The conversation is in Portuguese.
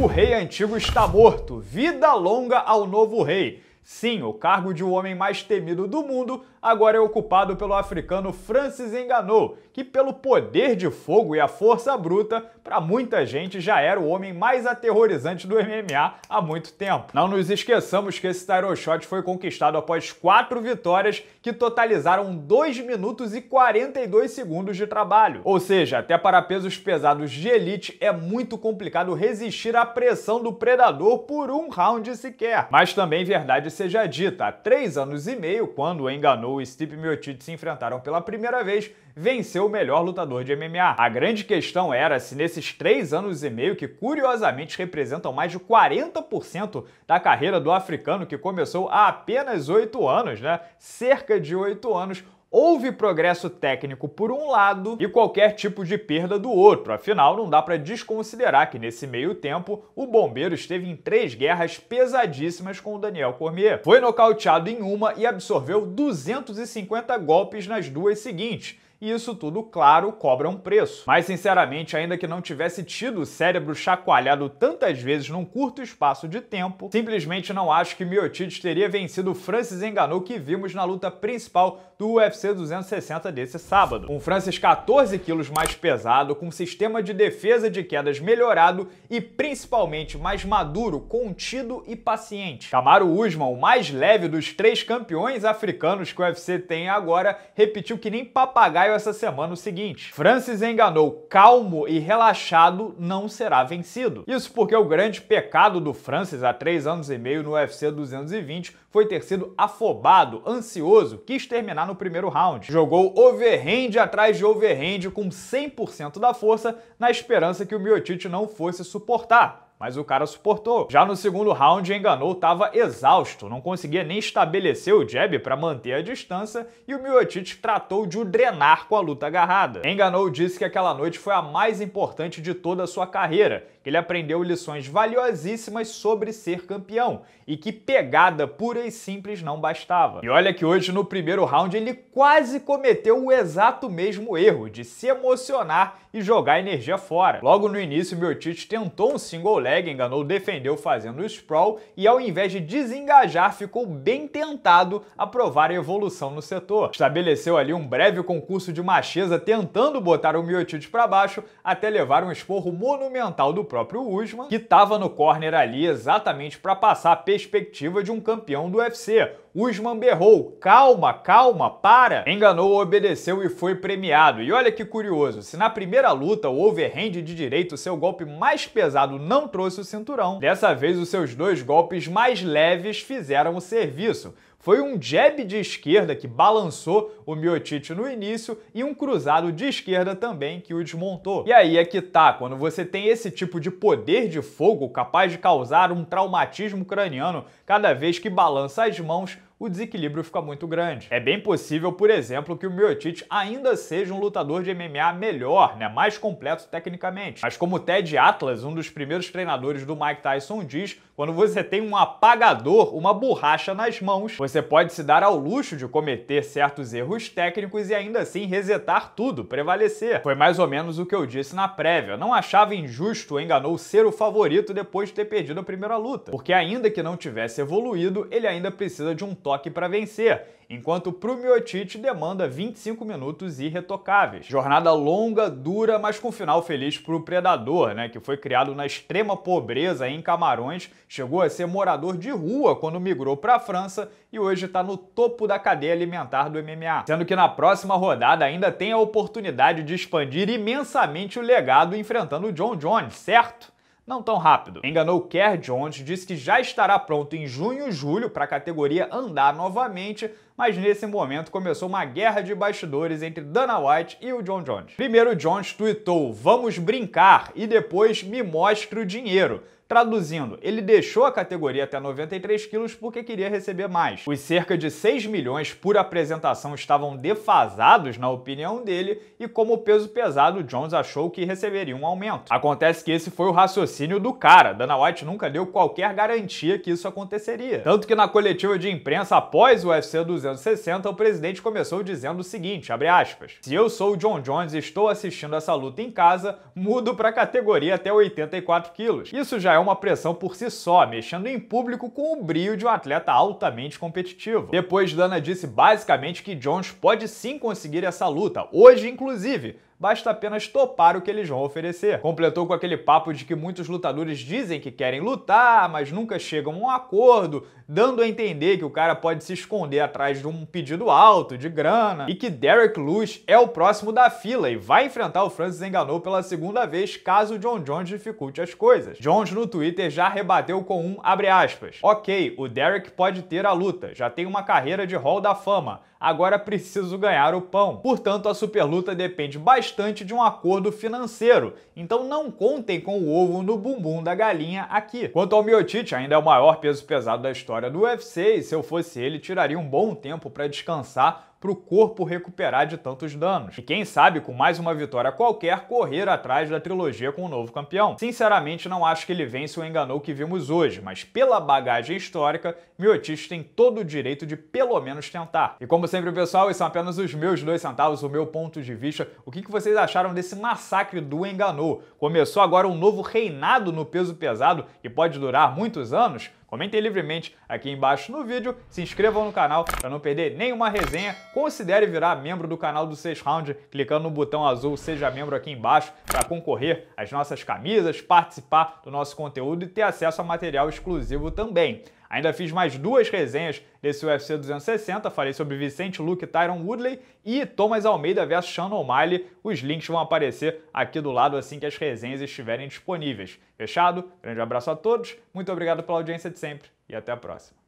O rei antigo está morto. Vida longa ao novo rei. Sim, o cargo de um homem mais temido do mundo agora é ocupado pelo africano Francis Ngannou, que pelo poder de fogo e a força bruta, para muita gente já era o homem mais aterrorizante do MMA há muito tempo. Não nos esqueçamos que esse title shot foi conquistado após quatro vitórias que totalizaram 2 minutos e 42 segundos de trabalho. Ou seja, até para pesos pesados de elite é muito complicado resistir à pressão do predador por um round sequer. Mas também verdade seja dita, há três anos e meio, quando Enganou Ngannou e Stipe Miocic se enfrentaram pela primeira vez, venceu o melhor lutador de MMA. A grande questão era se nesses três anos e meio, que curiosamente representam mais de 40% da carreira do africano que começou há apenas oito anos, né? Cerca de oito anos, Houve progresso técnico por um lado e qualquer tipo de perda do outro, afinal não dá para desconsiderar que nesse meio tempo o Bombeiro esteve em três guerras pesadíssimas com o Daniel Cormier. Foi nocauteado em uma e absorveu 250 golpes nas duas seguintes, e isso tudo, claro, cobra um preço. Mas, sinceramente, ainda que não tivesse tido o cérebro chacoalhado tantas vezes num curto espaço de tempo, simplesmente não acho que Miotides teria vencido Francis enganou que vimos na luta principal do UFC 260 desse sábado. Um Francis 14 quilos mais pesado, com um sistema de defesa de quedas melhorado e principalmente mais maduro, contido e paciente. Camaro Usman, o mais leve dos três campeões africanos que o UFC tem agora, repetiu que nem papagaio essa semana o seguinte: Francis enganou, calmo e relaxado não será vencido. Isso porque o grande pecado do Francis há três anos e meio no UFC 220 foi ter sido afobado, ansioso, quis terminar no primeiro round. Jogou overhand atrás de overhand com 100% da força na esperança que o Miotite não fosse suportar mas o cara suportou. Já no segundo round, enganou, estava exausto, não conseguia nem estabelecer o jab para manter a distância e o Miocic tratou de o drenar com a luta agarrada. Enganou disse que aquela noite foi a mais importante de toda a sua carreira ele aprendeu lições valiosíssimas sobre ser campeão e que pegada pura e simples não bastava. E olha que hoje no primeiro round ele quase cometeu o exato mesmo erro de se emocionar e jogar energia fora. Logo no início, Miocic tentou um single leg, enganou, defendeu fazendo o sprawl e ao invés de desengajar, ficou bem tentado a provar a evolução no setor. Estabeleceu ali um breve concurso de macheza tentando botar o Miocic para baixo até levar um esporro monumental do próprio próprio Usman, que estava no corner ali exatamente para passar a perspectiva de um campeão do UFC. Usman berrou, calma, calma, para! Enganou, obedeceu e foi premiado. E olha que curioso, se na primeira luta o overhand de direito, seu golpe mais pesado, não trouxe o cinturão, dessa vez os seus dois golpes mais leves fizeram o serviço. Foi um jab de esquerda que balançou o Miotic no início e um cruzado de esquerda também que o desmontou. E aí é que tá, quando você tem esse tipo de poder de fogo capaz de causar um traumatismo craniano cada vez que balança as mãos, o desequilíbrio fica muito grande. É bem possível, por exemplo, que o Miocic ainda seja um lutador de MMA melhor, né, mais completo tecnicamente. Mas como o Ted Atlas, um dos primeiros treinadores do Mike Tyson, diz, quando você tem um apagador, uma borracha nas mãos, você pode se dar ao luxo de cometer certos erros técnicos e ainda assim resetar tudo, prevalecer. Foi mais ou menos o que eu disse na prévia. Não achava injusto enganou ser o favorito depois de ter perdido a primeira luta, porque ainda que não tivesse evoluído, ele ainda precisa de um toque para vencer, enquanto para o demanda 25 minutos irretocáveis. Jornada longa, dura, mas com final feliz para o Predador, né, que foi criado na extrema pobreza em Camarões, chegou a ser morador de rua quando migrou para a França e hoje está no topo da cadeia alimentar do MMA. Sendo que na próxima rodada ainda tem a oportunidade de expandir imensamente o legado enfrentando o John Jones, certo? não tão rápido. Enganou Kerr Jones, disse que já estará pronto em junho e julho para a categoria andar novamente, mas nesse momento começou uma guerra de bastidores entre Dana White e o John Jones. Primeiro Jones tweetou: "Vamos brincar" e depois "Me mostre o dinheiro". Traduzindo, ele deixou a categoria até 93 quilos porque queria receber mais. Os cerca de 6 milhões por apresentação estavam defasados, na opinião dele, e como peso pesado, Jones achou que receberia um aumento. Acontece que esse foi o raciocínio do cara. Dana White nunca deu qualquer garantia que isso aconteceria. Tanto que na coletiva de imprensa após o UFC 200, 1960, o presidente começou dizendo o seguinte, aspas, se eu sou o John Jones e estou assistindo essa luta em casa, mudo para a categoria até 84 quilos. Isso já é uma pressão por si só, mexendo em público com o brilho de um atleta altamente competitivo. Depois, Dana disse basicamente que Jones pode sim conseguir essa luta, hoje inclusive, basta apenas topar o que eles vão oferecer. Completou com aquele papo de que muitos lutadores dizem que querem lutar, mas nunca chegam a um acordo, dando a entender que o cara pode se esconder atrás de um pedido alto, de grana, e que Derek Lewis é o próximo da fila e vai enfrentar o Francis Enganou pela segunda vez caso John Jones dificulte as coisas. Jones no Twitter já rebateu com um abre aspas. Ok, o Derek pode ter a luta, já tem uma carreira de hall da fama, agora preciso ganhar o pão. Portanto, a superluta depende bastante bastante de um acordo financeiro, então não contem com o ovo no bumbum da galinha aqui. Quanto ao Miotite, ainda é o maior peso pesado da história do UFC e se eu fosse ele, tiraria um bom tempo para descansar para o corpo recuperar de tantos danos. E quem sabe, com mais uma vitória qualquer, correr atrás da trilogia com o um novo campeão. Sinceramente, não acho que ele vence o enganou que vimos hoje, mas pela bagagem histórica, Miotis tem todo o direito de pelo menos tentar. E como sempre, pessoal, esses são apenas os meus dois centavos, o meu ponto de vista. O que vocês acharam desse massacre do enganou? Começou agora um novo reinado no peso pesado e pode durar muitos anos? Comentem livremente aqui embaixo no vídeo, se inscrevam no canal para não perder nenhuma resenha, considere virar membro do canal do 6 Round clicando no botão azul Seja Membro aqui embaixo para concorrer às nossas camisas, participar do nosso conteúdo e ter acesso a material exclusivo também. Ainda fiz mais duas resenhas desse UFC 260, falei sobre Vicente Luke e Tyron Woodley e Thomas Almeida vs Sean O'Malley. Os links vão aparecer aqui do lado assim que as resenhas estiverem disponíveis. Fechado? Grande abraço a todos, muito obrigado pela audiência de sempre e até a próxima.